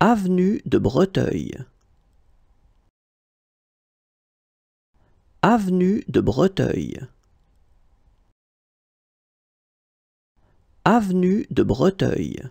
Avenue de Breteuil. Avenue de Breteuil. Avenue de Breteuil.